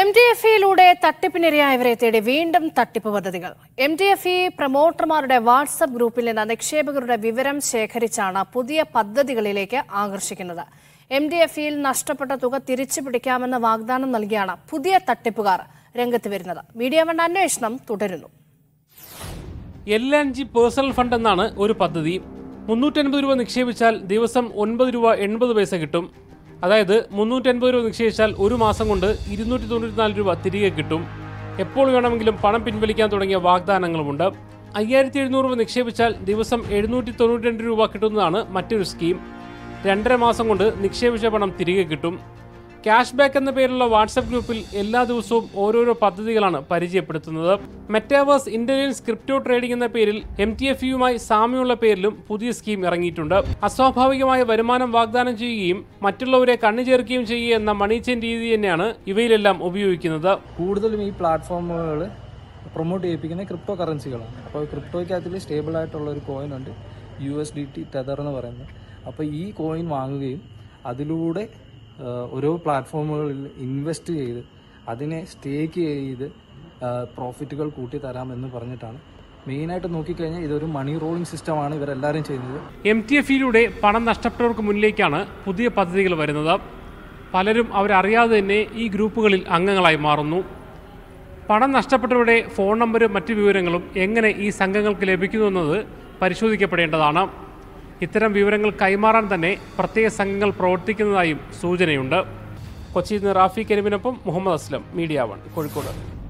M D F ഇയിലൂടെ തട്ടിപ്പിനിരയായവരെ തേടി വീണ്ടും തട്ടിപ്പ് പദ്ധതികൾ എം ഡി എഫ് ഇ പ്രൊമോട്ടർമാരുടെ വാട്സപ്പ് ഗ്രൂപ്പിൽ നിന്ന് നിക്ഷേപകരുടെ വിവരം ശേഖരിച്ചാണ് പുതിയ പദ്ധതികളിലേക്ക് ആകർഷിക്കുന്നത് എം ഡി എഫ് ഇയിൽ നഷ്ടപ്പെട്ട തുക തിരിച്ചു പിടിക്കാമെന്ന വാഗ്ദാനം നൽകിയാണ് പുതിയ തട്ടിപ്പുകാർ രംഗത്ത് വരുന്നത് മീഡിയ വൺ അന്വേഷണം തുടരുന്നു L N G personal fund എന്നാണ് ഒരു പദ്ധതി മുന്നൂറ്റൻപത് രൂപ നിക്ഷേപിച്ചാൽ ദിവസം ഒൻപത് രൂപ എൺപത് പൈസ കിട്ടും അതായത് മുന്നൂറ്റൻപത് രൂപ നിക്ഷേപിച്ചാൽ ഒരു മാസം കൊണ്ട് ഇരുന്നൂറ്റി തൊണ്ണൂറ്റിനാല് രൂപ തിരികെ കിട്ടും എപ്പോൾ വേണമെങ്കിലും പണം പിൻവലിക്കാൻ തുടങ്ങിയ വാഗ്ദാനങ്ങളുമുണ്ട് അയ്യായിരത്തി എഴുന്നൂറ് രൂപ നിക്ഷേപിച്ചാൽ ദിവസം എഴുന്നൂറ്റി തൊണ്ണൂറ്റി രണ്ട് രൂപ കിട്ടുന്നതാണ് മറ്റൊരു സ്കീം രണ്ടര മാസം കൊണ്ട് നിക്ഷേപിച്ച പണം തിരികെ കിട്ടും ക്യാഷ് ബാക്ക് എന്ന പേരുള്ള വാട്സപ്പ് ഗ്രൂപ്പിൽ എല്ലാ ദിവസവും ഓരോരോ പദ്ധതികളാണ് പരിചയപ്പെടുത്തുന്നത് മെറ്റാവേഴ്സ് ഇന്റലിജൻസ് ക്രിപ്റ്റോ ട്രേഡിംഗ് എന്ന പേരിൽ എം ടി എഫ് യുമായി സാമ്യമുള്ള പേരിലും പുതിയ സ്കീം ഇറങ്ങിയിട്ടുണ്ട് അസ്വാഭാവികമായ വരുമാനം വാഗ്ദാനം ചെയ്യുകയും മറ്റുള്ളവരെ കണ്ണു ചേർക്കുകയും ചെയ്യുക എന്ന മണി ചെയിൻ രീതി തന്നെയാണ് ഇവയിലെല്ലാം ഉപയോഗിക്കുന്നത് കൂടുതലും ഈ പ്ലാറ്റ്ഫോമുകൾ പ്രൊമോട്ട് ചെയ്യിപ്പിക്കുന്ന ക്രിപ്റ്റോ കറൻസികളാണ് അപ്പോൾ ക്രിപ്റ്റോയ്ക്കകത്തിൽ സ്റ്റേബിൾ ആയിട്ടുള്ള ഒരു കോയിൻ ഉണ്ട് U S D T tether എന്ന് പറയുന്നത് അപ്പോൾ ഈ കോയിൻ വാങ്ങുകയും അതിലൂടെ ഓരോ പ്ലാറ്റ്ഫോമുകളിൽ ഇൻവെസ്റ്റ് ചെയ്ത് അതിനെ സ്റ്റേക്ക് ചെയ്ത് പ്രോഫിറ്റുകൾ കൂട്ടി തരാമെന്ന് പറഞ്ഞിട്ടാണ് മെയിനായിട്ട് നോക്കിക്കഴിഞ്ഞാൽ ഇതൊരു മണി റോളിംഗ് സിസ്റ്റമാണ് ഇവരെല്ലാവരും ചെയ്യുന്നത് എം ടി എഫിലൂടെ പണം നഷ്ടപ്പെട്ടവർക്ക് മുന്നിലേക്കാണ് പുതിയ പദ്ധതികൾ വരുന്നത് പലരും അവരറിയാതെ തന്നെ ഈ ഗ്രൂപ്പുകളിൽ അംഗങ്ങളായി മാറുന്നു പണം നഷ്ടപ്പെട്ടവരുടെ ഫോൺ നമ്പരും മറ്റു വിവരങ്ങളും എങ്ങനെ ഈ സംഘങ്ങൾക്ക് ലഭിക്കുന്നു എന്നത് പരിശോധിക്കപ്പെടേണ്ടതാണ് ഇത്തരം വിവരങ്ങൾ കൈമാറാൻ തന്നെ പ്രത്യേക സംഘങ്ങൾ പ്രവർത്തിക്കുന്നതായും സൂചനയുണ്ട് കൊച്ചിയിൽ നിന്ന് റാഫി കരിമിനൊപ്പം മുഹമ്മദ് അസ്ലം മീഡിയ വൺ കോഴിക്കോട്